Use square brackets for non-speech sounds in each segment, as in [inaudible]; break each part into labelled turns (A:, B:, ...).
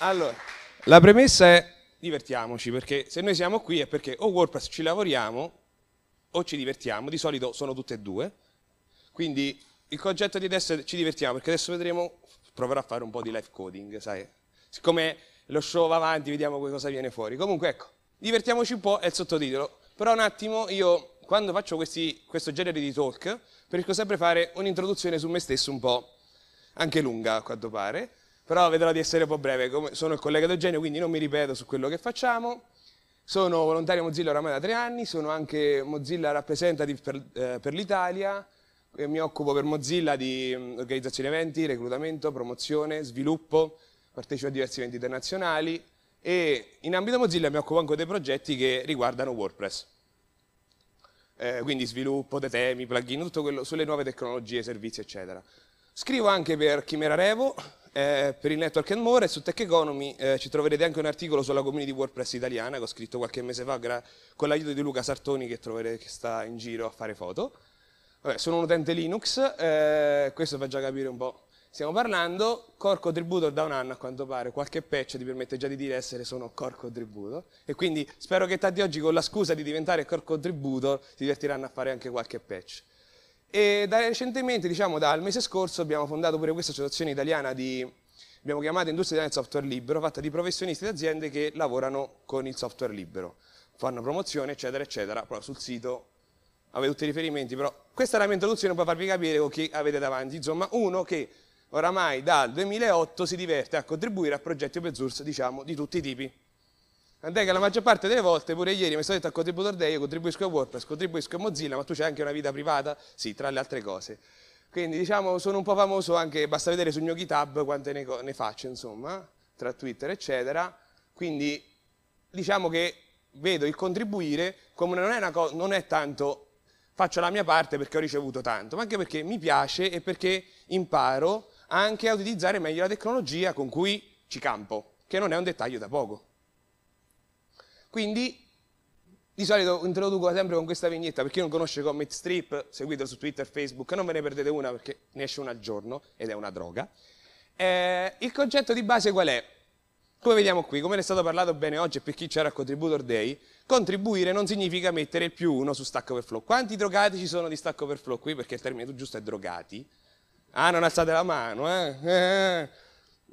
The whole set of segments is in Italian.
A: Allora, la premessa è divertiamoci, perché se noi siamo qui è perché o WordPress ci lavoriamo o ci divertiamo, di solito sono tutte e due. Quindi il concetto di adesso è ci divertiamo, perché adesso vedremo, proverò a fare un po' di live coding, sai? Siccome lo show va avanti, vediamo cosa viene fuori. Comunque ecco, divertiamoci un po' è il sottotitolo. Però un attimo io quando faccio questi, questo genere di talk, preferisco sempre fare un'introduzione su me stesso un po' anche lunga a quanto pare, però vedrò di essere un po' breve. Sono il collega d'Eugenio, quindi non mi ripeto su quello che facciamo. Sono volontario Mozilla oramai da tre anni, sono anche Mozilla Representative per, eh, per l'Italia, mi occupo per Mozilla di mm, organizzazione eventi, reclutamento, promozione, sviluppo, partecipo a diversi eventi internazionali e in ambito Mozilla mi occupo anche dei progetti che riguardano WordPress. Eh, quindi sviluppo dei temi, plugin, tutto quello sulle nuove tecnologie, servizi, eccetera. Scrivo anche per Chimera Revo, eh, per il network and more e su Tech Economy eh, ci troverete anche un articolo sulla community WordPress italiana che ho scritto qualche mese fa con l'aiuto di Luca Sartoni che, trovere, che, sta in giro a fare foto. Vabbè, sono un utente Linux, eh, questo fa già capire un po'. Stiamo parlando, core contributor da un anno a quanto pare, qualche patch ti permette già di dire essere sono core contributor e quindi spero che tanti oggi con la scusa di diventare core contributor si divertiranno a fare anche qualche patch. E da recentemente, diciamo dal mese scorso, abbiamo fondato pure questa associazione italiana di, abbiamo chiamato Industria Italiana del Software Libero, fatta di professionisti e aziende che lavorano con il software libero, fanno promozione, eccetera, eccetera, però sul sito avete tutti i riferimenti, però questa era la mia l'introduzione per farvi capire con chi avete davanti, insomma uno che oramai dal 2008 si diverte a contribuire a progetti open source, diciamo, di tutti i tipi. Tant'è che la maggior parte delle volte, pure ieri, mi sono detto a Contributor Day, io contribuisco a WordPress, contribuisco a Mozilla, ma tu c'hai anche una vita privata? Sì, tra le altre cose. Quindi diciamo sono un po' famoso anche, basta vedere sul mio GitHub quante ne, ne faccio, insomma, tra Twitter eccetera. Quindi diciamo che vedo il contribuire come non è, una co- non è tanto faccio la mia parte perché ho ricevuto tanto, ma anche perché mi piace e perché imparo anche a utilizzare meglio la tecnologia con cui ci campo, che non è un dettaglio da poco. Quindi di solito introduco sempre con questa vignetta, per chi non conosce Comic Strip, seguitelo su Twitter, Facebook, non ve ne perdete una perché ne esce una al giorno ed è una droga. Eh, il concetto di base qual è? Come vediamo qui, come ne è stato parlato bene oggi e per chi c'era a Contributor Day, contribuire non significa mettere il più uno su Stack Overflow. Quanti drogati ci sono di Stack Overflow qui? Perché il termine giusto è drogati. Ah, non alzate la mano, eh? eh. eh.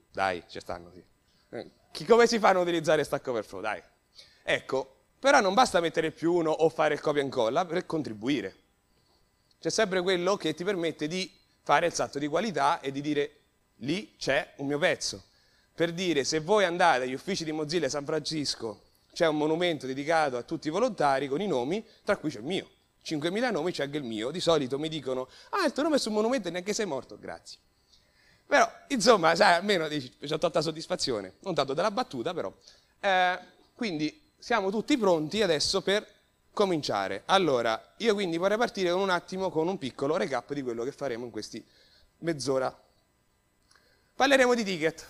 A: Dai, ci stanno, sì. Eh, come si fanno ad utilizzare Stack Overflow? Dai, Ecco, però non basta mettere più uno o fare il copia e incolla per contribuire. C'è sempre quello che ti permette di fare il salto di qualità e di dire lì c'è un mio pezzo. Per dire se voi andate agli uffici di Mozilla e San Francisco c'è un monumento dedicato a tutti i volontari con i nomi, tra cui c'è il mio. 5.000 nomi c'è anche il mio. Di solito mi dicono, ah il tuo nome è sul monumento e neanche sei morto, grazie. Però, insomma, sai, almeno dici, ho tolta soddisfazione, non tanto della battuta, però. Eh, quindi, siamo tutti pronti adesso per cominciare. Allora, io quindi vorrei partire con un attimo con un piccolo recap di quello che faremo in questi mezz'ora. Parleremo di ticket.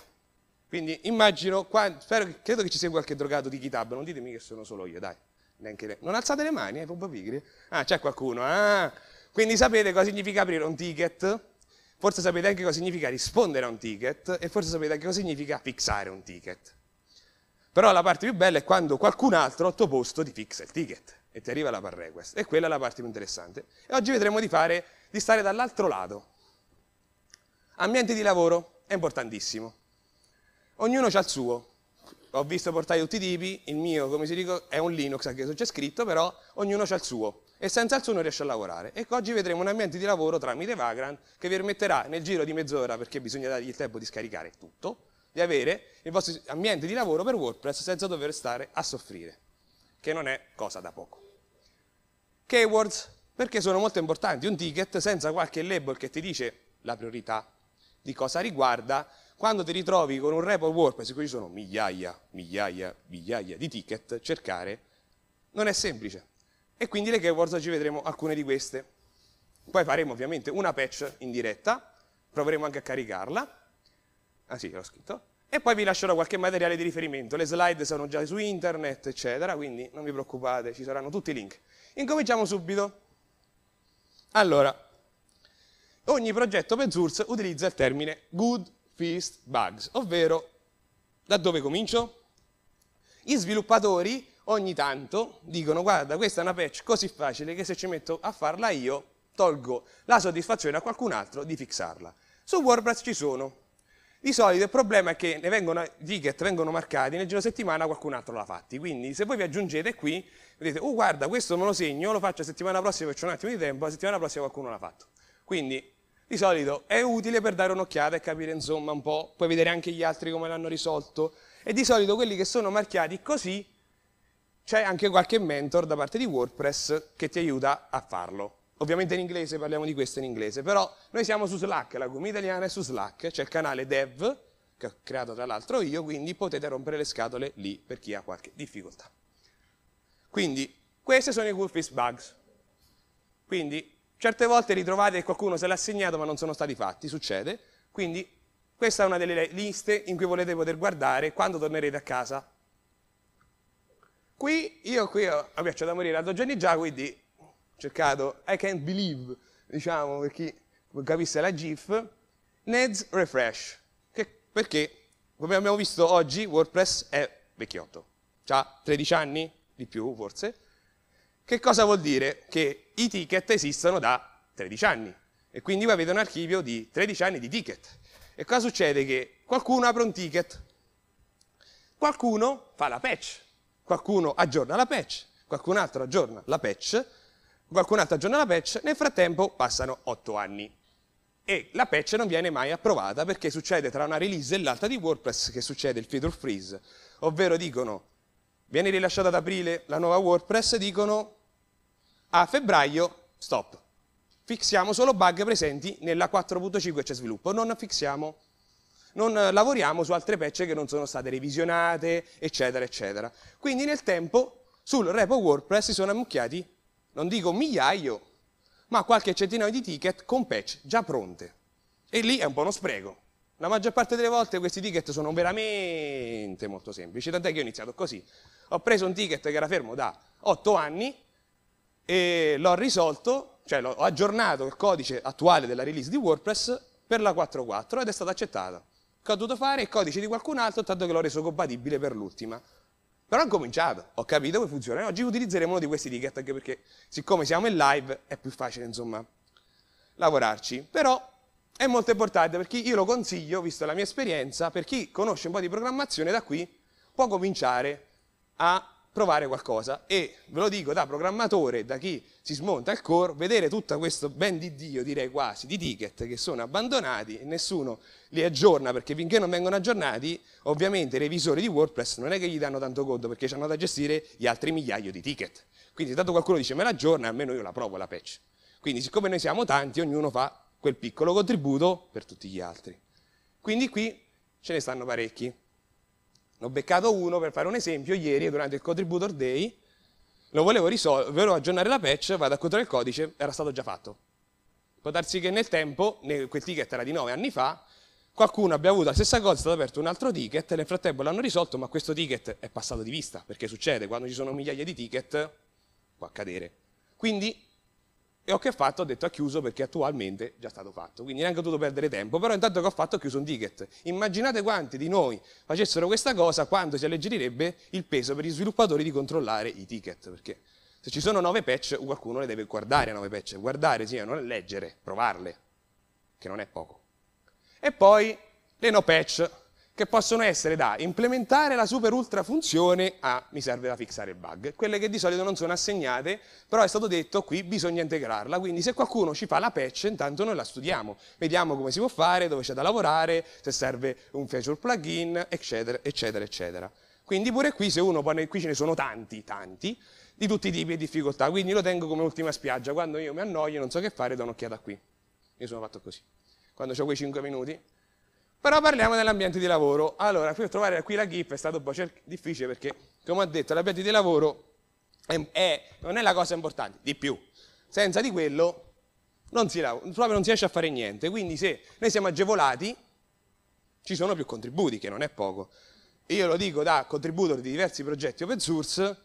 A: Quindi immagino, qua, spero, credo che ci sia qualche drogato di GitHub, non ditemi che sono solo io, dai. Le... Non alzate le mani, eh, pompa pigri. Ah, c'è qualcuno. Ah. Quindi sapete cosa significa aprire un ticket, forse sapete anche cosa significa rispondere a un ticket e forse sapete anche cosa significa fixare un ticket. Però la parte più bella è quando qualcun altro al tuo posto ti fixa il ticket e ti arriva la par request. E quella è la parte più interessante. E oggi vedremo di, fare, di stare dall'altro lato. Ambiente di lavoro è importantissimo. Ognuno ha il suo. Ho visto portare tutti i tipi, il mio, come si dice, è un Linux, anche se c'è scritto, però ognuno ha il suo. E senza il suo non riesce a lavorare. E oggi vedremo un ambiente di lavoro tramite Vagrant che vi permetterà nel giro di mezz'ora, perché bisogna dargli il tempo di scaricare tutto, di avere il vostro ambiente di lavoro per WordPress senza dover stare a soffrire, che non è cosa da poco. Keywords, perché sono molto importanti, un ticket senza qualche label che ti dice la priorità di cosa riguarda, quando ti ritrovi con un report WordPress in cui ci sono migliaia, migliaia, migliaia di ticket, cercare non è semplice. E quindi le keywords oggi vedremo alcune di queste. Poi faremo ovviamente una patch in diretta, proveremo anche a caricarla. Ah sì, l'ho scritto. E poi vi lascerò qualche materiale di riferimento, le slide sono già su internet, eccetera, quindi non vi preoccupate, ci saranno tutti i link. Incominciamo subito. Allora, ogni progetto open source utilizza il termine good fist bugs, ovvero da dove comincio? Gli sviluppatori ogni tanto dicono guarda questa è una patch così facile che se ci metto a farla io tolgo la soddisfazione a qualcun altro di fixarla. Su WordPress ci sono di solito il problema è che vengono, i ticket vengono marcati, nel giro di settimana qualcun altro l'ha fatti, quindi se voi vi aggiungete qui, vedete, oh guarda questo me lo segno, lo faccio la settimana prossima, c'è un attimo di tempo, la settimana prossima qualcuno l'ha fatto. Quindi di solito è utile per dare un'occhiata e capire insomma un po', puoi vedere anche gli altri come l'hanno risolto e di solito quelli che sono marchiati così c'è anche qualche mentor da parte di WordPress che ti aiuta a farlo. Ovviamente in inglese, parliamo di questo in inglese, però noi siamo su Slack, la comunità italiana è su Slack, c'è il canale dev, che ho creato tra l'altro io, quindi potete rompere le scatole lì per chi ha qualche difficoltà. Quindi, queste sono i cool bugs. Quindi, certe volte ritrovate che qualcuno se l'ha segnato ma non sono stati fatti, succede, quindi questa è una delle liste in cui volete poter guardare quando tornerete a casa. Qui, io qui ho, mi piaccio da morire a due giorni già, quindi cercato I can't believe, diciamo per chi capisse la GIF, Ned's Refresh, che, perché come abbiamo visto oggi WordPress è vecchiotto, ha 13 anni di più forse, che cosa vuol dire? Che i ticket esistono da 13 anni e quindi voi avete un archivio di 13 anni di ticket. E cosa succede? Che qualcuno apre un ticket, qualcuno fa la patch, qualcuno aggiorna la patch, qualcun altro aggiorna la patch qualcun altro aggiorna la patch, nel frattempo passano 8 anni e la patch non viene mai approvata perché succede tra una release e l'altra di WordPress che succede il feature freeze, ovvero dicono viene rilasciata ad aprile la nuova WordPress, dicono a febbraio stop, fixiamo solo bug presenti nella 4.5 che c'è sviluppo, non fixiamo, non lavoriamo su altre patch che non sono state revisionate, eccetera, eccetera. Quindi nel tempo sul repo WordPress si sono ammucchiati non dico migliaio, ma qualche centinaio di ticket con patch già pronte. E lì è un po' uno spreco. La maggior parte delle volte questi ticket sono veramente molto semplici, tant'è che ho iniziato così. Ho preso un ticket che era fermo da 8 anni e l'ho risolto, cioè ho aggiornato il codice attuale della release di WordPress per la 4.4 ed è stata accettata. Che ho dovuto fare? Il codice di qualcun altro, tanto che l'ho reso compatibile per l'ultima. Però ho cominciato, ho capito come funziona. Oggi utilizzeremo uno di questi ticket anche perché siccome siamo in live è più facile, insomma, lavorarci. Però è molto importante perché io lo consiglio, visto la mia esperienza, per chi conosce un po' di programmazione da qui può cominciare a provare qualcosa e ve lo dico da programmatore, da chi si smonta il core, vedere tutto questo ben di Dio, direi quasi, di ticket che sono abbandonati e nessuno li aggiorna perché finché non vengono aggiornati, ovviamente i revisori di WordPress non è che gli danno tanto conto perché hanno da gestire gli altri migliaia di ticket. Quindi tanto qualcuno dice me l'aggiorna, almeno io la provo la patch. Quindi siccome noi siamo tanti, ognuno fa quel piccolo contributo per tutti gli altri. Quindi qui ce ne stanno parecchi. Ne ho beccato uno, per fare un esempio, ieri durante il Contributor Day, lo volevo risolvere, volevo aggiornare la patch, vado a controllare il codice, era stato già fatto. Può darsi che nel tempo, quel ticket era di 9 anni fa, qualcuno abbia avuto la stessa cosa, è stato aperto un altro ticket, nel frattempo l'hanno risolto, ma questo ticket è passato di vista, perché succede, quando ci sono migliaia di ticket può accadere. Quindi e ho che fatto, ho detto ha chiuso perché attualmente è già stato fatto, quindi neanche ho dovuto perdere tempo, però intanto che ho fatto ho chiuso un ticket. Immaginate quanti di noi facessero questa cosa quando si alleggerirebbe il peso per gli sviluppatori di controllare i ticket, perché se ci sono nove patch qualcuno le deve guardare a 9 patch, guardare sì, non leggere, provarle, che non è poco. E poi le no patch, che possono essere da implementare la super ultra funzione a mi serve da fixare il bug, quelle che di solito non sono assegnate, però è stato detto qui bisogna integrarla, quindi se qualcuno ci fa la patch intanto noi la studiamo, vediamo come si può fare, dove c'è da lavorare, se serve un feature plugin, eccetera, eccetera, eccetera. Quindi pure qui se uno, qui ce ne sono tanti, tanti, di tutti i tipi e difficoltà, quindi lo tengo come ultima spiaggia, quando io mi annoio non so che fare do un'occhiata qui, io sono fatto così, quando ho quei 5 minuti però parliamo dell'ambiente di lavoro. Allora, per trovare qui la GIF è stato un po' difficile perché, come ho detto, l'ambiente di lavoro è, è, non è la cosa importante, di più. Senza di quello non si lavora, non si riesce a fare niente. Quindi se noi siamo agevolati, ci sono più contributi, che non è poco. Io lo dico da contributor di diversi progetti open source,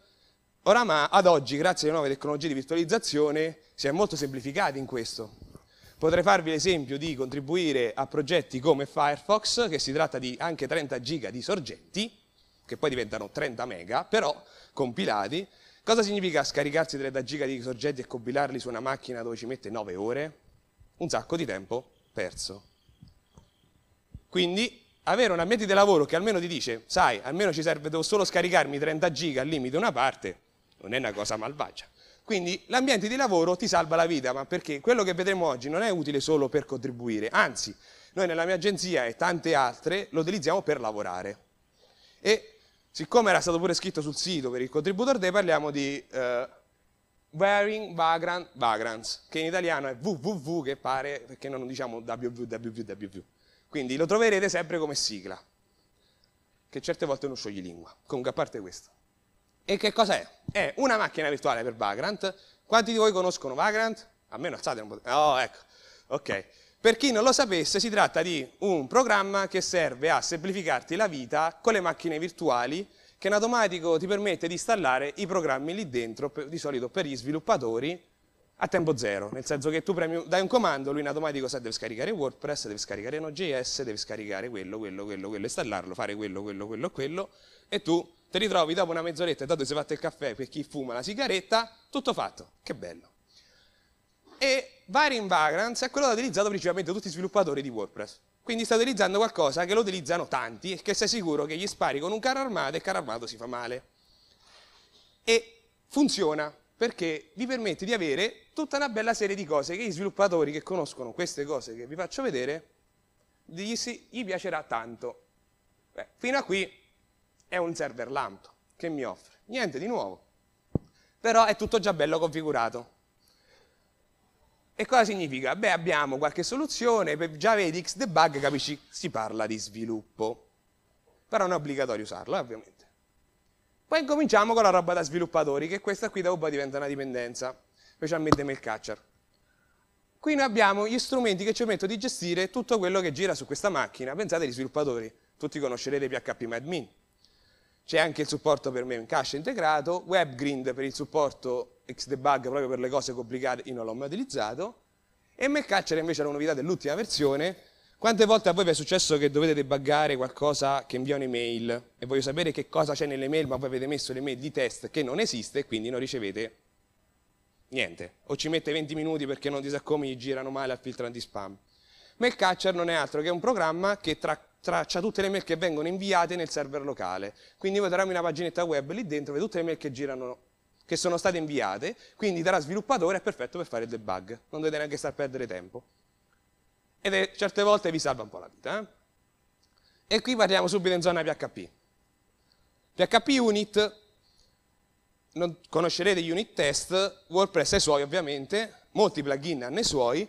A: oramai ad oggi, grazie alle nuove tecnologie di virtualizzazione, si è molto semplificati in questo. Potrei farvi l'esempio di contribuire a progetti come Firefox, che si tratta di anche 30 giga di sorgenti, che poi diventano 30 mega, però compilati. Cosa significa scaricarsi 30 giga di sorgenti e compilarli su una macchina dove ci mette 9 ore? Un sacco di tempo perso. Quindi avere un ambiente di lavoro che almeno ti dice, sai, almeno ci serve, devo solo scaricarmi 30 giga al limite una parte, non è una cosa malvagia. Quindi l'ambiente di lavoro ti salva la vita, ma perché quello che vedremo oggi non è utile solo per contribuire, anzi, noi nella mia agenzia e tante altre lo utilizziamo per lavorare. E siccome era stato pure scritto sul sito per il contributor day, parliamo di uh, wearing vagrant vagrants, che in italiano è www che pare, perché non diciamo www, Quindi lo troverete sempre come sigla, che certe volte non scioglie lingua. Comunque, a parte questo. E che cos'è? È una macchina virtuale per Vagrant. Quanti di voi conoscono Vagrant? A alzate, un po'. Oh, ecco. Ok. Per chi non lo sapesse, si tratta di un programma che serve a semplificarti la vita con le macchine virtuali che in automatico ti permette di installare i programmi lì dentro, di solito per gli sviluppatori, a tempo zero, nel senso che tu premi, dai un comando, lui in automatico sa deve scaricare WordPress, deve scaricare Node.js, deve scaricare quello, quello, quello, quello, installarlo, fare quello, quello, quello, quello, e tu ti ritrovi dopo una mezz'oretta, e dato si è fatto il caffè per chi fuma la sigaretta, tutto fatto. Che bello. E Varian Vagrants è quello che ha utilizzato principalmente tutti gli sviluppatori di WordPress. Quindi sta utilizzando qualcosa che lo utilizzano tanti e che sei sicuro che gli spari con un carro armato e il carro armato si fa male. E funziona perché vi permette di avere tutta una bella serie di cose che gli sviluppatori che conoscono queste cose che vi faccio vedere gli, si, gli piacerà tanto. Beh, fino a qui è un server lamp che mi offre. Niente di nuovo. Però è tutto già bello configurato. E cosa significa? Beh, abbiamo qualche soluzione, già vedi Xdebug, capisci, si parla di sviluppo. Però non è obbligatorio usarlo, eh, ovviamente. Poi cominciamo con la roba da sviluppatori, che questa qui da UBA diventa una dipendenza, specialmente Mailcatcher. Qui noi abbiamo gli strumenti che ci permettono di gestire tutto quello che gira su questa macchina. Pensate agli sviluppatori, tutti conoscerete PHP Admin c'è anche il supporto per me in cache integrato, WebGrind per il supporto Xdebug proprio per le cose complicate, io non l'ho mai utilizzato, e Metcatcher invece è la novità dell'ultima versione, quante volte a voi vi è successo che dovete debuggare qualcosa che invia un'email e voglio sapere che cosa c'è nell'email, ma voi avete messo l'email di test che non esiste e quindi non ricevete niente, o ci mette 20 minuti perché non ti sa come gli girano male al filtro anti-spam. Mailcatcher non è altro che un programma che tra traccia tutte le mail che vengono inviate nel server locale. Quindi voi daremo una paginetta web lì dentro, vede tutte le mail che girano che sono state inviate, quindi darà sviluppatore è perfetto per fare il debug, non dovete neanche star perdere tempo. Ed è, certe volte vi salva un po' la vita. Eh? E qui parliamo subito in zona PHP. PHP Unit, non conoscerete gli unit test, WordPress ha i suoi ovviamente, molti plugin hanno i suoi,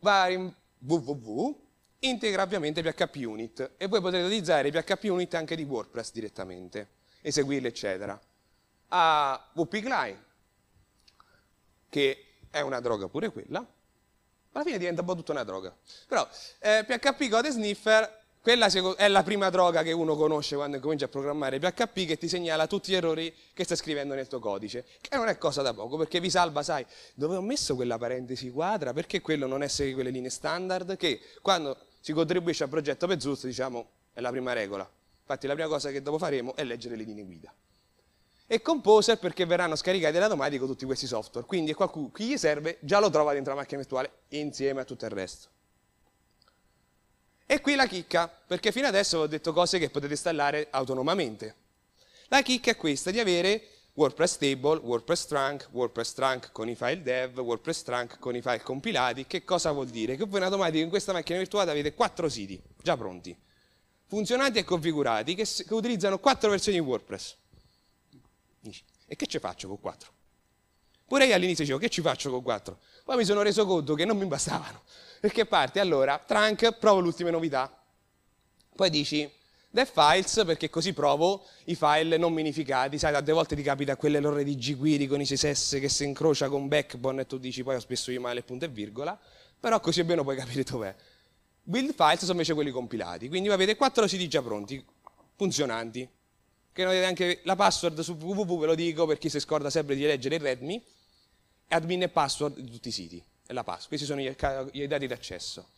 A: va www, integra ovviamente PHP Unit e voi potete utilizzare PHP Unit anche di WordPress direttamente, eseguirle eccetera. A WP Client, che è una droga pure quella, ma alla fine diventa un po' tutta una droga. Però eh, PHP Code Sniffer, quella è la prima droga che uno conosce quando comincia a programmare PHP che ti segnala tutti gli errori che stai scrivendo nel tuo codice, che non è cosa da poco, perché vi salva, sai, dove ho messo quella parentesi quadra, perché quello non è segue le linee standard, che quando si contribuisce al progetto Pezzuzzo, diciamo, è la prima regola. Infatti la prima cosa che dopo faremo è leggere le linee guida. E Composer perché verranno scaricati automatico tutti questi software, quindi qualcuno, chi gli serve già lo trova dentro la macchina virtuale insieme a tutto il resto. E qui la chicca, perché fino adesso vi ho detto cose che potete installare autonomamente. La chicca è questa, di avere WordPress table, WordPress Trunk, WordPress Trunk con i file dev, WordPress Trunk con i file compilati. Che cosa vuol dire? Che voi in automatico in questa macchina virtuale avete quattro siti già pronti, funzionanti e configurati, che, che utilizzano quattro versioni di WordPress. E che ci faccio con quattro? Pure io all'inizio dicevo che ci faccio con quattro? Poi mi sono reso conto che non mi bastavano. Perché parti allora, Trunk, provo l'ultima novità. Poi dici, The Files perché così provo i file non minificati, sai, tante volte ti capita quell'errore di Gguiri con i CSS che si incrocia con Backbone e tu dici poi ho spesso io male punto e virgola, però così almeno puoi capire dov'è. Build files sono invece quelli compilati, quindi avete quattro siti già pronti, funzionanti, che non avete anche la password su www, ve lo dico per chi si scorda sempre di leggere il readme, admin e password di tutti i siti, e la password, questi sono i dati d'accesso.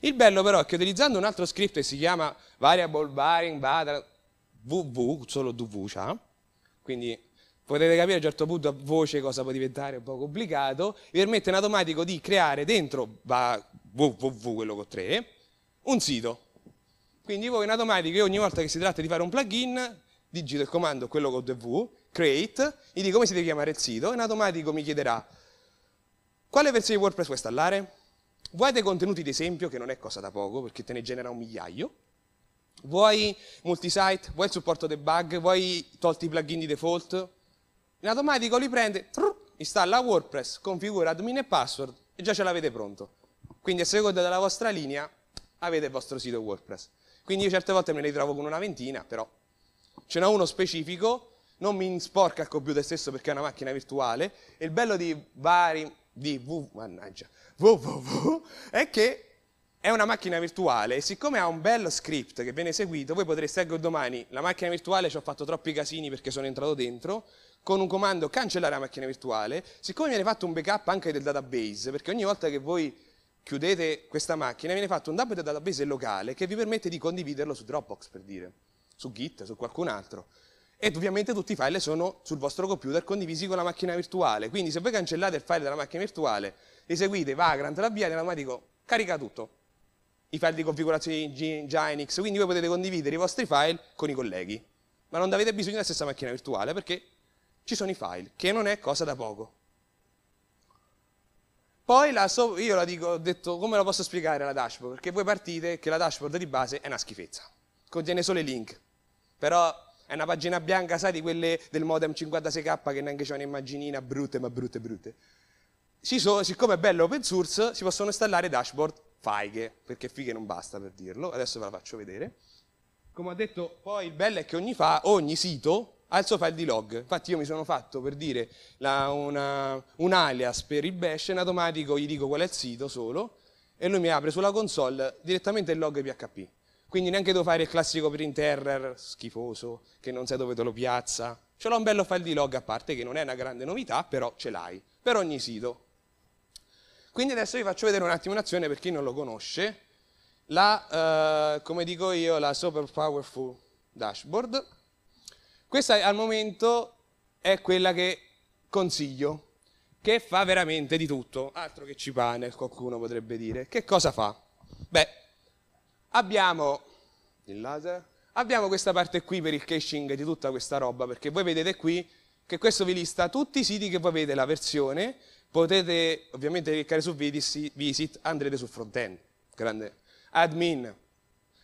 A: Il bello però è che utilizzando un altro script che si chiama variable varying button wv, solo dv c'ha, quindi potete capire a un certo punto a voce cosa può diventare un po' complicato, vi permette in automatico di creare dentro www, quello con 3, un sito. Quindi voi in automatico ogni volta che si tratta di fare un plugin, digito il comando quello con dv, create, gli dico come si deve chiamare il sito, in automatico mi chiederà quale versione di WordPress vuoi installare, Vuoi dei contenuti d'esempio, che non è cosa da poco, perché te ne genera un migliaio, vuoi multisite, vuoi il supporto debug, vuoi tolti i plugin di default, in automatico li prende, installa WordPress, configura admin e password e già ce l'avete pronto. Quindi a seconda della vostra linea avete il vostro sito WordPress. Quindi io certe volte me ne ritrovo con una ventina, però ce n'è uno specifico, non mi sporca il computer stesso perché è una macchina virtuale, e il bello di vari di v, mannaggia, www, è che è una macchina virtuale e siccome ha un bello script che viene eseguito, voi potreste ecco domani, la macchina virtuale ci ho fatto troppi casini perché sono entrato dentro, con un comando cancellare la macchina virtuale, siccome viene fatto un backup anche del database, perché ogni volta che voi chiudete questa macchina viene fatto un dump del database locale che vi permette di condividerlo su Dropbox per dire, su Git, su qualcun altro ed ovviamente tutti i file sono sul vostro computer condivisi con la macchina virtuale. Quindi se voi cancellate il file della macchina virtuale, eseguite Vagrant, la in automatico carica tutto. I file di configurazione di Ginix, quindi voi potete condividere i vostri file con i colleghi. Ma non avete bisogno della stessa macchina virtuale perché ci sono i file, che non è cosa da poco. Poi la so, io la dico, ho detto come la posso spiegare la dashboard? Perché voi partite che la dashboard di base è una schifezza, contiene solo i link, però è una pagina bianca, sai, di quelle del modem 56k che neanche c'è un'immaginina brutte, ma brutte, brutte. So, siccome è bello open source, si possono installare dashboard fighe, perché fighe non basta per dirlo, adesso ve la faccio vedere. Come ho detto, poi il bello è che ogni, fa, ogni sito ha il suo file di log. Infatti io mi sono fatto, per dire, la, una, un alias per il bash, in automatico gli dico qual è il sito solo, e lui mi apre sulla console direttamente il log PHP. Quindi neanche devo fare il classico printerer schifoso che non sai dove te lo piazza. Ce l'ho un bello file di log a parte che non è una grande novità, però ce l'hai per ogni sito. Quindi adesso vi faccio vedere un attimo un'azione per chi non lo conosce, la, eh, come dico io, la Super Powerful Dashboard. Questa al momento è quella che consiglio, che fa veramente di tutto, altro che cipane, qualcuno potrebbe dire. Che cosa fa? Beh, Abbiamo il laser, abbiamo questa parte qui per il caching di tutta questa roba, perché voi vedete qui che questo vi lista tutti i siti che voi avete la versione, potete ovviamente cliccare su visit, andrete su frontend, grande, admin,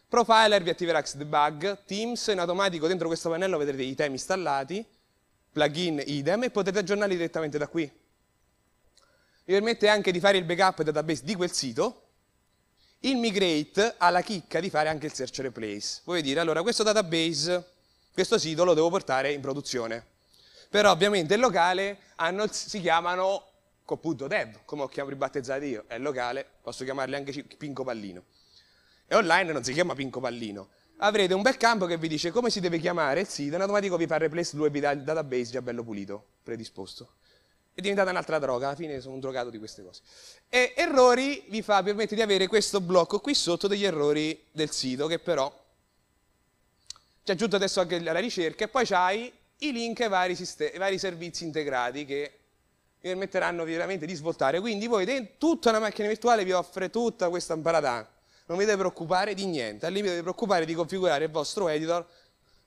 A: profiler vi attiverà Xdebug, Teams in automatico dentro questo pannello vedrete i temi installati, plugin idem e potete aggiornarli direttamente da qui. Vi permette anche di fare il backup database di quel sito il migrate ha la chicca di fare anche il search replace. Vuoi dire, allora, questo database, questo sito lo devo portare in produzione. Però ovviamente il locale hanno, si chiamano co.dev, come ho chiam- ribattezzato io, è locale, posso chiamarli anche Pinco Pallino. E online non si chiama Pinco Pallino. Avrete un bel campo che vi dice come si deve chiamare il sito, in automatico vi fa replace due database già bello pulito, predisposto è diventata un'altra droga, alla fine sono un drogato di queste cose. E errori vi fa, permette di avere questo blocco qui sotto degli errori del sito, che però ci ha aggiunto adesso anche la ricerca, e poi c'hai i link ai vari, sistemi, ai vari servizi integrati che vi permetteranno veramente di svoltare. Quindi voi tutta una macchina virtuale vi offre tutta questa imparata. Non vi dovete preoccupare di niente, al limite dovete preoccupare di configurare il vostro editor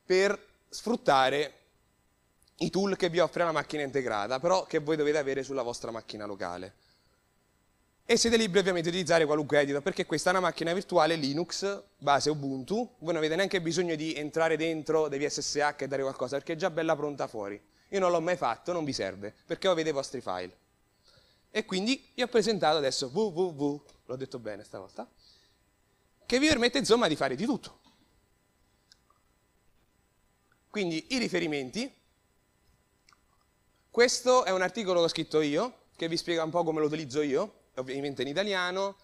A: per sfruttare i tool che vi offre la macchina integrata, però che voi dovete avere sulla vostra macchina locale. E siete liberi ovviamente di utilizzare qualunque editor, perché questa è una macchina virtuale Linux, base Ubuntu, voi non avete neanche bisogno di entrare dentro dei VSSH e dare qualcosa, perché è già bella pronta fuori. Io non l'ho mai fatto, non vi serve, perché avete i vostri file. E quindi vi ho presentato adesso www, l'ho detto bene stavolta, che vi permette insomma di fare di tutto. Quindi i riferimenti, questo è un articolo che ho scritto io, che vi spiega un po' come lo utilizzo io, ovviamente in italiano,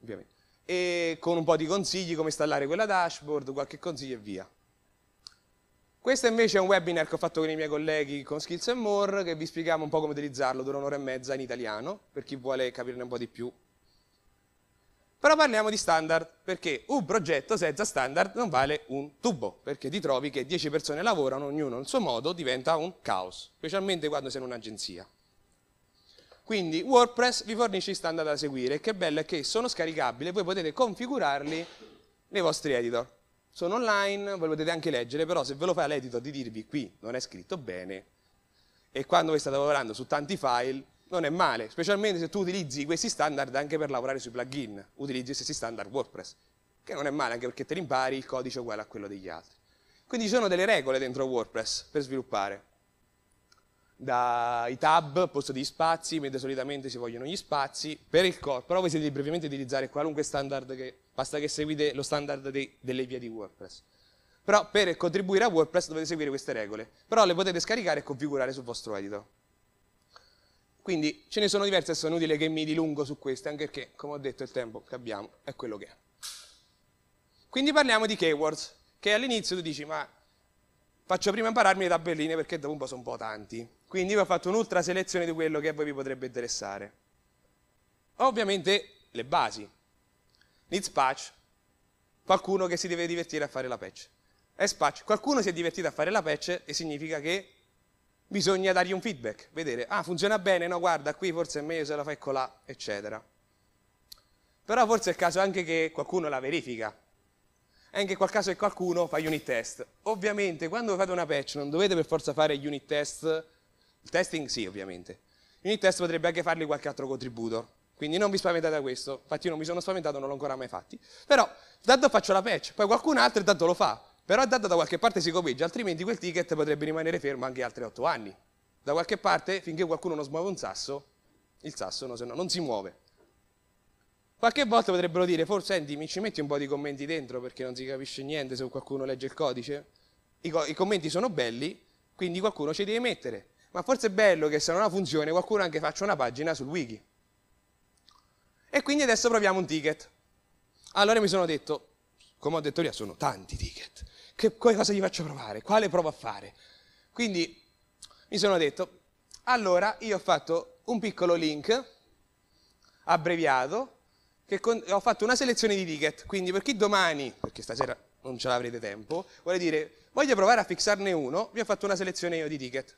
A: ovviamente, e con un po' di consigli come installare quella dashboard, qualche consiglio e via. Questo invece è un webinar che ho fatto con i miei colleghi con Skills More, che vi spieghiamo un po' come utilizzarlo, dura un'ora e mezza in italiano, per chi vuole capirne un po' di più però parliamo di standard, perché un progetto senza standard non vale un tubo, perché ti trovi che 10 persone lavorano, ognuno al suo modo, diventa un caos, specialmente quando sei in un'agenzia. Quindi WordPress vi fornisce i standard da seguire, che bello è che sono scaricabili e voi potete configurarli nei vostri editor. Sono online, voi potete anche leggere, però se ve lo fa l'editor di dirvi qui non è scritto bene, e quando voi state lavorando su tanti file, non è male, specialmente se tu utilizzi questi standard anche per lavorare sui plugin, utilizzi gli stessi standard WordPress, che non è male anche perché te li impari, il codice è uguale a quello degli altri. Quindi ci sono delle regole dentro WordPress per sviluppare, dai tab posto di spazi, mentre solitamente ci vogliono gli spazi, per il core, però voi siete brevemente utilizzare qualunque standard, che, basta che seguite lo standard dei, delle vie di WordPress. Però per contribuire a WordPress dovete seguire queste regole, però le potete scaricare e configurare sul vostro editor. Quindi ce ne sono diverse e sono inutile che mi dilungo su queste, anche perché, come ho detto, il tempo che abbiamo è quello che è. Quindi parliamo di keywords, che all'inizio tu dici, ma faccio prima impararmi le tabelline perché dopo un po' sono un po' tanti. Quindi vi ho fatto un'ultra selezione di quello che a voi vi potrebbe interessare. Ovviamente le basi. Needs patch, qualcuno che si deve divertire a fare la patch. S patch, qualcuno si è divertito a fare la patch e significa che bisogna dargli un feedback, vedere, ah funziona bene, no guarda qui forse è meglio se la fai colà, eccetera. Però forse è il caso anche che qualcuno la verifica, anche quel caso che qualcuno fa unit test. Ovviamente quando fate una patch non dovete per forza fare unit test, il testing sì ovviamente, unit test potrebbe anche farli qualche altro contributor, quindi non vi spaventate da questo, infatti io non mi sono spaventato, non l'ho ancora mai fatti, però tanto faccio la patch, poi qualcun altro intanto lo fa, però è da qualche parte si copeggia, altrimenti quel ticket potrebbe rimanere fermo anche altri 8 anni. Da qualche parte, finché qualcuno non smuove un sasso, il sasso no, no, non si muove. Qualche volta potrebbero dire, forse senti, mi ci metti un po' di commenti dentro perché non si capisce niente se qualcuno legge il codice. I, co- i commenti sono belli, quindi qualcuno ci deve mettere. Ma forse è bello che se non ha funzione qualcuno anche faccia una pagina sul wiki. E quindi adesso proviamo un ticket. Allora mi sono detto, come ho detto prima, sono tanti ticket. Che cosa gli faccio provare? Quale provo a fare? Quindi mi sono detto, allora io ho fatto un piccolo link abbreviato, che con, ho fatto una selezione di ticket, quindi per chi domani, perché stasera non ce l'avrete tempo, vuole dire voglio provare a fissarne uno, vi ho fatto una selezione io di ticket.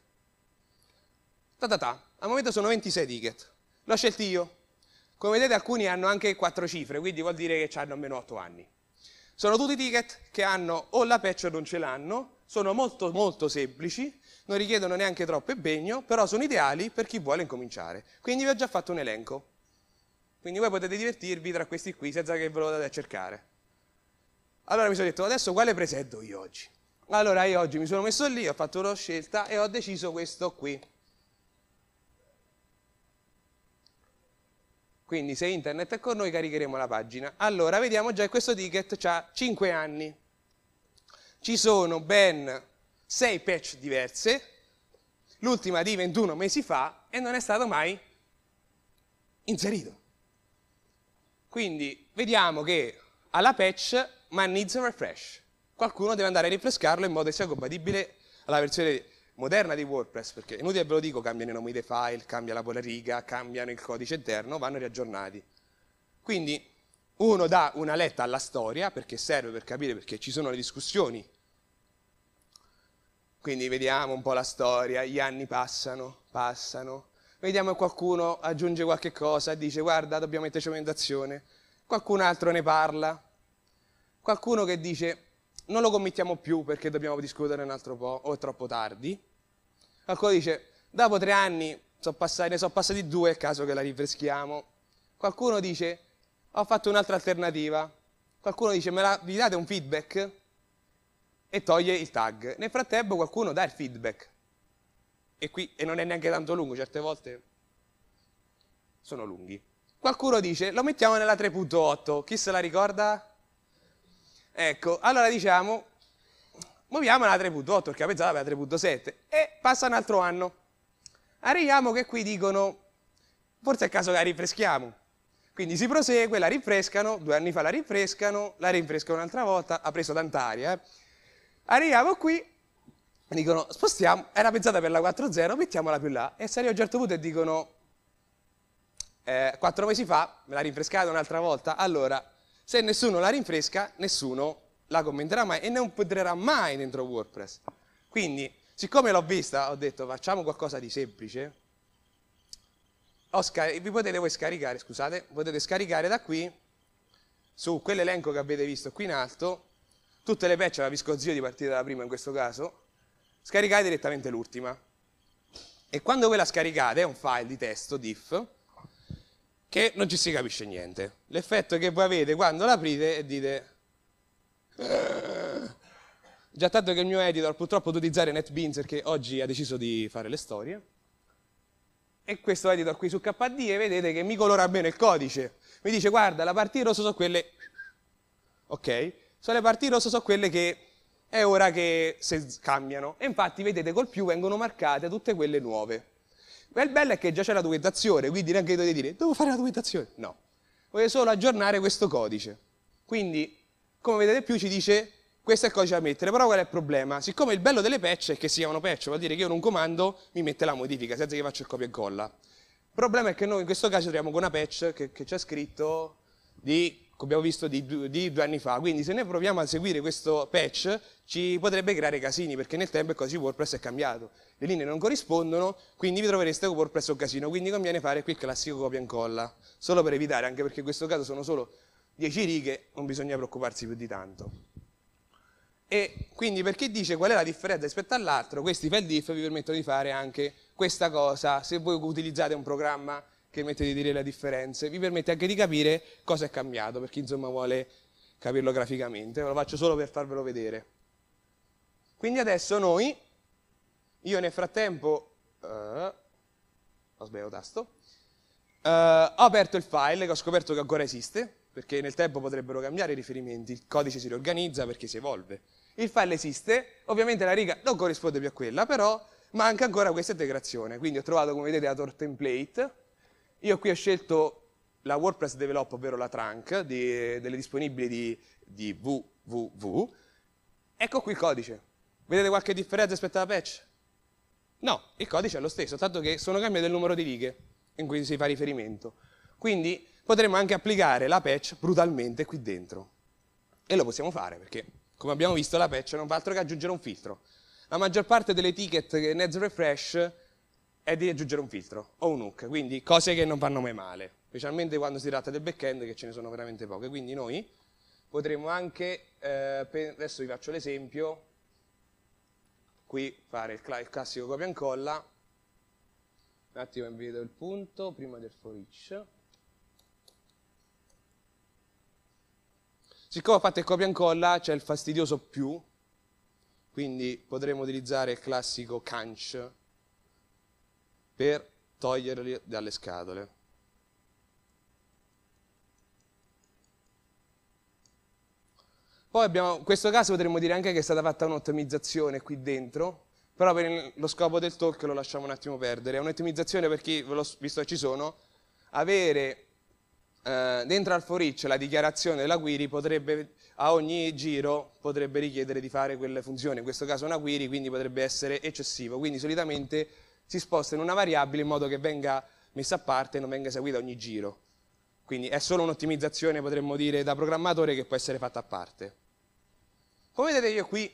A: Ta ta ta, al momento sono 26 ticket, l'ho scelto io. Come vedete alcuni hanno anche quattro cifre, quindi vuol dire che hanno almeno 8 anni. Sono tutti ticket che hanno o la patch o non ce l'hanno, sono molto molto semplici, non richiedono neanche troppo impegno, però sono ideali per chi vuole incominciare. Quindi vi ho già fatto un elenco. Quindi voi potete divertirvi tra questi qui senza che ve lo date a cercare. Allora mi sono detto, adesso quale presento io oggi? Allora io oggi mi sono messo lì, ho fatto una scelta e ho deciso questo qui. Quindi se internet è con noi caricheremo la pagina. Allora, vediamo già che questo ticket ha 5 anni. Ci sono ben 6 patch diverse, l'ultima di 21 mesi fa e non è stato mai inserito. Quindi vediamo che alla patch ma needs a refresh. Qualcuno deve andare a rinfrescarlo in modo che sia compatibile alla versione moderna di WordPress, perché inutile ve lo dico, cambiano i nomi dei file, cambia la polariga, cambiano il codice interno, vanno riaggiornati. Quindi uno dà una letta alla storia, perché serve per capire perché ci sono le discussioni. Quindi vediamo un po' la storia, gli anni passano, passano, vediamo qualcuno aggiunge qualche cosa, dice guarda dobbiamo metterci un'orientazione, qualcun altro ne parla, qualcuno che dice non lo commettiamo più perché dobbiamo discutere un altro po' o è troppo tardi. Qualcuno dice, dopo tre anni so passati, ne sono passati due, è caso che la rinfreschiamo. Qualcuno dice, ho fatto un'altra alternativa. Qualcuno dice, me la, vi date un feedback? E toglie il tag. Nel frattempo qualcuno dà il feedback. E qui, e non è neanche tanto lungo, certe volte sono lunghi. Qualcuno dice, lo mettiamo nella 3.8, chi se la ricorda? Ecco, allora diciamo, muoviamo la 3.8 perché la pensata la 3.7 e passa un altro anno. Arriviamo che qui dicono, forse è il caso che la rinfreschiamo. Quindi si prosegue, la rinfrescano, due anni fa la rinfrescano, la rinfrescano un'altra volta, ha preso tant'aria. Eh. Arriviamo qui, dicono spostiamo, era pensata per la 4.0, mettiamola più là. E sali a un certo punto e dicono, eh, quattro mesi fa, me l'ha rinfrescata un'altra volta, allora se nessuno la rinfresca, nessuno la commenterà mai e non entrerà mai dentro WordPress. Quindi, siccome l'ho vista, ho detto facciamo qualcosa di semplice. vi potete voi scaricare, scusate, potete scaricare da qui, su quell'elenco che avete visto qui in alto, tutte le patch, la visco zio di partire dalla prima in questo caso, scaricate direttamente l'ultima. E quando voi la scaricate, è un file di testo, diff, che non ci si capisce niente. L'effetto che voi avete quando l'aprite e dite... Eh, già tanto che il mio editor purtroppo ad utilizzare NetBeans perché oggi ha deciso di fare le storie. E questo editor qui su KDE vedete che mi colora bene il codice. Mi dice guarda, la parti rosso sono quelle... [laughs] Ok? Sono le parti rosso sono quelle che è ora che cambiano. E infatti vedete col più vengono marcate tutte quelle nuove. Ma il bello è che già c'è la documentazione, quindi neanche io dovete dire devo fare la documentazione. No, volete solo aggiornare questo codice. Quindi, come vedete più, ci dice questo è il codice da mettere, però qual è il problema? Siccome il bello delle patch è che si chiamano patch, vuol dire che io in un comando mi mette la modifica, senza che faccia il copia e colla. Il problema è che noi in questo caso troviamo con una patch che, che c'è scritto di come abbiamo visto di, di, due anni fa. Quindi se noi proviamo a seguire questo patch ci potrebbe creare casini perché nel tempo è così WordPress è cambiato. Le linee non corrispondono, quindi vi trovereste con WordPress un casino. Quindi conviene fare qui il classico copia e incolla, solo per evitare, anche perché in questo caso sono solo 10 righe, non bisogna preoccuparsi più di tanto. E quindi per chi dice qual è la differenza rispetto all'altro, questi file diff vi permettono di fare anche questa cosa, se voi utilizzate un programma che permette di dire le differenze, vi permette anche di capire cosa è cambiato, per chi insomma vuole capirlo graficamente, lo faccio solo per farvelo vedere. Quindi adesso noi, io nel frattempo, uh, ho sbagliato tasto, uh, ho aperto il file che ho scoperto che ancora esiste, perché nel tempo potrebbero cambiare i riferimenti, il codice si riorganizza perché si evolve. Il file esiste, ovviamente la riga non corrisponde più a quella, però manca ancora questa integrazione, quindi ho trovato come vedete la tor template, io qui ho scelto la WordPress Develop, ovvero la trunk, di, delle disponibili di, di www. Ecco qui il codice. Vedete qualche differenza rispetto alla patch? No, il codice è lo stesso, tanto che sono cambiate il numero di righe in cui si fa riferimento. Quindi potremmo anche applicare la patch brutalmente qui dentro. E lo possiamo fare perché, come abbiamo visto, la patch non fa altro che aggiungere un filtro. La maggior parte delle ticket che Nets Refresh è di aggiungere un filtro o un hook, quindi cose che non vanno mai male, specialmente quando si tratta del backend che ce ne sono veramente poche, quindi noi potremmo anche, eh, adesso vi faccio l'esempio, qui fare il, il classico copia e incolla, un attimo vedo il punto prima del for each, Siccome ho fatto il copia e incolla c'è il fastidioso più, quindi potremmo utilizzare il classico canch per toglierli dalle scatole. Poi abbiamo, in questo caso potremmo dire anche che è stata fatta un'ottimizzazione qui dentro, però per lo scopo del talk lo lasciamo un attimo perdere. È un'ottimizzazione perché, visto che ci sono, avere eh, dentro al for each la dichiarazione della query potrebbe, a ogni giro potrebbe richiedere di fare quelle funzioni, in questo caso una query, quindi potrebbe essere eccessivo. Quindi solitamente si sposta in una variabile in modo che venga messa a parte e non venga eseguita ogni giro. Quindi è solo un'ottimizzazione, potremmo dire, da programmatore che può essere fatta a parte. Come vedete io qui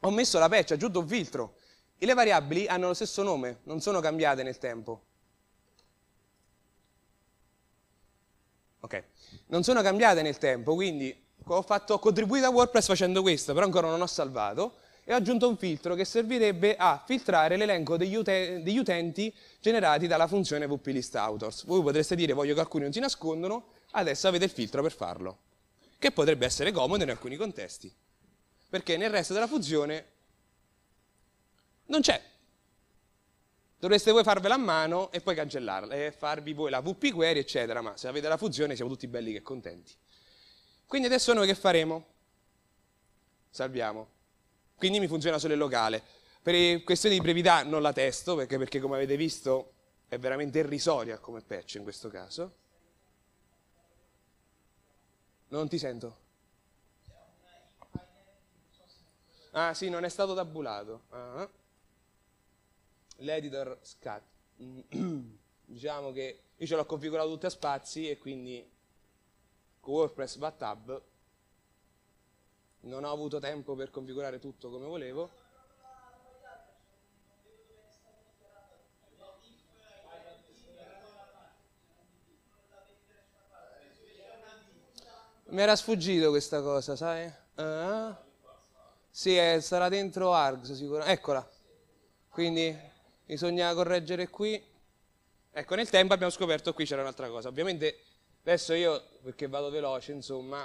A: ho messo la patch, aggiunto un filtro. E le variabili hanno lo stesso nome, non sono cambiate nel tempo. Ok, non sono cambiate nel tempo, quindi ho, fatto, ho contribuito a WordPress facendo questo, però ancora non ho salvato e ho aggiunto un filtro che servirebbe a filtrare l'elenco degli, uten degli, utenti generati dalla funzione wp-list-authors. Voi potreste dire voglio che alcuni non si nascondano, adesso avete il filtro per farlo, che potrebbe essere comodo in alcuni contesti, perché nel resto della funzione non c'è. Dovreste voi farvela a mano e poi cancellarla, e farvi voi la wp query eccetera, ma se avete la funzione siamo tutti belli che contenti. Quindi adesso noi che faremo? Salviamo quindi mi funziona solo il locale. Per questioni di brevità non la testo, perché, perché come avete visto è veramente irrisoria come patch in questo caso. Non ti sento. Ah sì, non è stato tabulato. Ah. L'editor scat. [clears throat] diciamo che io ce l'ho configurato tutti a spazi e quindi WordPress va tab non ho avuto tempo per configurare tutto come volevo. Mi era sfuggito questa cosa, sai? Uh, sì, è, eh, sarà dentro ARGS sicuramente. Eccola. Quindi bisogna correggere qui. Ecco, nel tempo abbiamo scoperto qui c'era un'altra cosa. Ovviamente adesso io, perché vado veloce, insomma,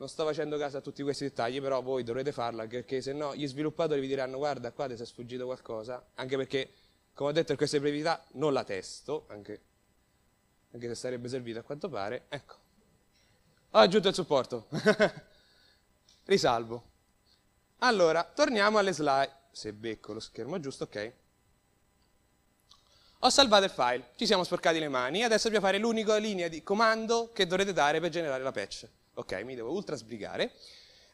A: non sto facendo caso a tutti questi dettagli, però voi dovrete farlo anche perché se no gli sviluppatori vi diranno guarda qua ti è sfuggito qualcosa, anche perché come ho detto in queste brevità non la testo, anche, anche se sarebbe servito a quanto pare, ecco. Ho aggiunto il supporto. [laughs] Risalvo. Allora, torniamo alle slide. Se becco lo schermo giusto, ok. Ho salvato il file, ci siamo sporcati le mani, adesso dobbiamo fare l'unica linea di comando che dovrete dare per generare la patch ok, mi devo ultra sbrigare.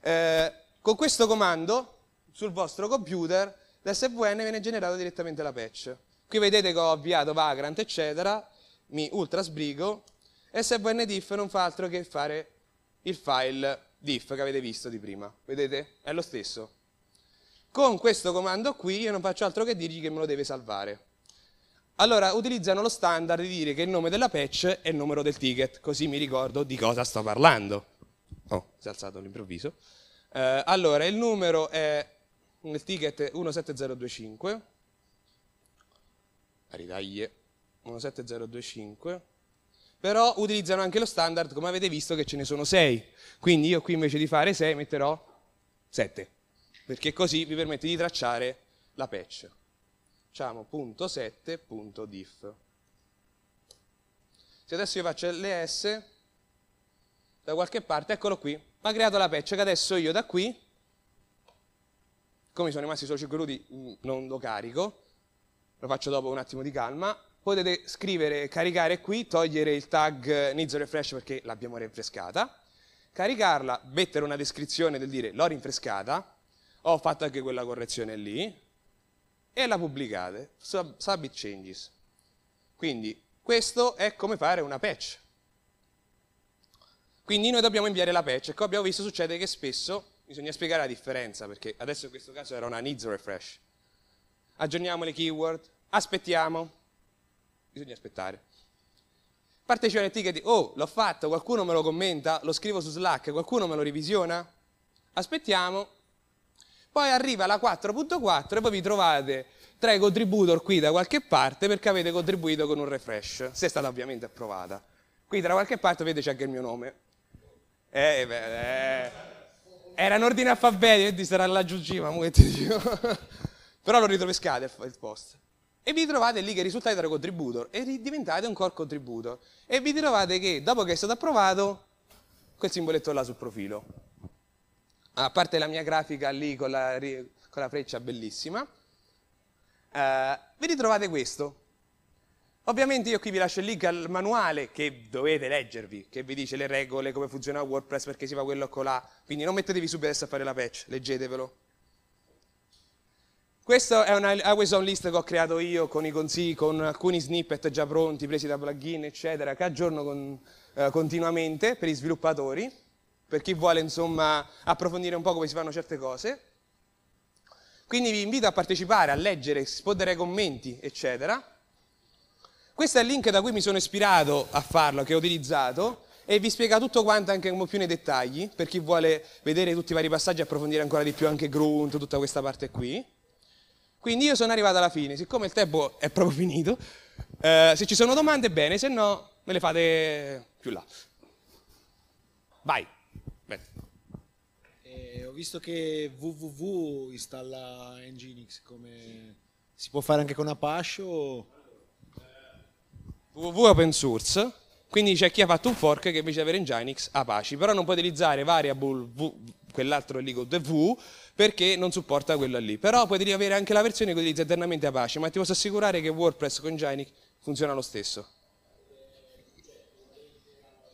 A: Eh, con questo comando sul vostro computer l'SVN viene generata direttamente la patch. Qui vedete che ho avviato Vagrant, eccetera, mi ultra sbrigo, SVN diff non fa altro che fare il file diff che avete visto di prima, vedete? È lo stesso. Con questo comando qui io non faccio altro che dirgli che me lo deve salvare. Allora utilizzano lo standard di dire che il nome della patch è il numero del ticket, così mi ricordo di cosa sto parlando. Oh, si è alzato all'improvviso. Eh, allora, il numero è nel ticket 17025. Ridaglie 17025. Però utilizzano anche lo standard, come avete visto, che ce ne sono 6. Quindi io qui invece di fare 6 metterò 7. Perché così vi permette di tracciare la patch. Diciamo .7.diff. Se adesso io faccio ls da qualche parte, eccolo qui, mi ha creato la patch che adesso io da qui, come sono rimasti solo 5 minuti, non lo carico, lo faccio dopo un attimo di calma, potete scrivere, caricare qui, togliere il tag eh, needs refresh perché l'abbiamo rinfrescata, caricarla, mettere una descrizione del dire l'ho rinfrescata, ho fatto anche quella correzione lì, e la pubblicate, sub, submit changes. Quindi questo è come fare una patch. Quindi noi dobbiamo inviare la patch. E come abbiamo visto succede che spesso bisogna spiegare la differenza, perché adesso in questo caso era una needs refresh. Aggiorniamo le keyword, aspettiamo, bisogna aspettare. Partecipa nel ticket, oh l'ho fatto, qualcuno me lo commenta, lo scrivo su Slack, qualcuno me lo revisiona, aspettiamo, poi arriva la 4.4 e voi vi trovate tra i contributor qui da qualche parte perché avete contribuito con un refresh, se è stata ovviamente approvata. Qui da qualche parte vedete c'è anche il mio nome, eh, eh, beh, eh. Era in ordine alfabetico, quindi sarà laggiù G, [laughs] Però lo ritrovescate il post. E vi trovate lì che risultate tra contributor e diventate un core contributor. E vi trovate che dopo che è stato approvato, quel simboletto là sul profilo. A parte la mia grafica lì con la, con la freccia bellissima, eh, vi ritrovate questo. Ovviamente io qui vi lascio il link al manuale che dovete leggervi, che vi dice le regole, come funziona WordPress, perché si fa quello o là. Quindi non mettetevi subito adesso a fare la patch, leggetevelo. Questa è una always on list che ho creato io con i consigli, con alcuni snippet già pronti, presi da plugin, eccetera, che aggiorno con, eh, continuamente per gli sviluppatori, per chi vuole insomma approfondire un po' come si fanno certe cose. Quindi vi invito a partecipare, a leggere, rispondere ai commenti, eccetera. Questo è il link da cui mi sono ispirato a farlo, che ho utilizzato e vi spiega tutto quanto anche un po' più nei dettagli, per chi vuole vedere tutti i vari passaggi approfondire ancora di più anche Grunt, tutta questa parte qui. Quindi io sono arrivato alla fine, siccome il tempo è proprio finito, eh, se ci sono domande bene, se no me le fate più là. Vai. Eh, ho visto che www installa Nginx come... Sì. Si può fare anche con Apache o www open source, quindi c'è chi ha fatto un fork che invece di avere Nginx Apache, però non può utilizzare variable v, quell'altro lì con v perché non supporta quello lì, però puoi avere anche la versione che utilizza eternamente Apache, ma ti posso assicurare che WordPress con Nginx funziona lo stesso.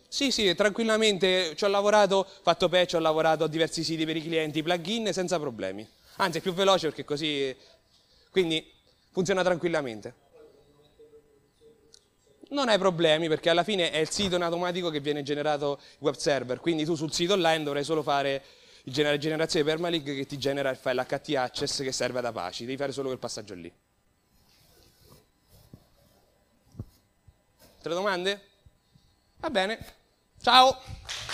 A: Sì, sì, tranquillamente ci ho lavorato, fatto patch, ho lavorato a diversi siti per i clienti, plugin senza problemi. Anzi, è più veloce perché così... Quindi funziona tranquillamente non hai problemi perché alla fine è il sito in automatico che viene generato il web server, quindi tu sul sito online dovrai solo fare la gener generazione permalink che ti genera il file HT access che serve ad Apache, devi fare solo quel passaggio lì. Altre domande? Va bene, ciao!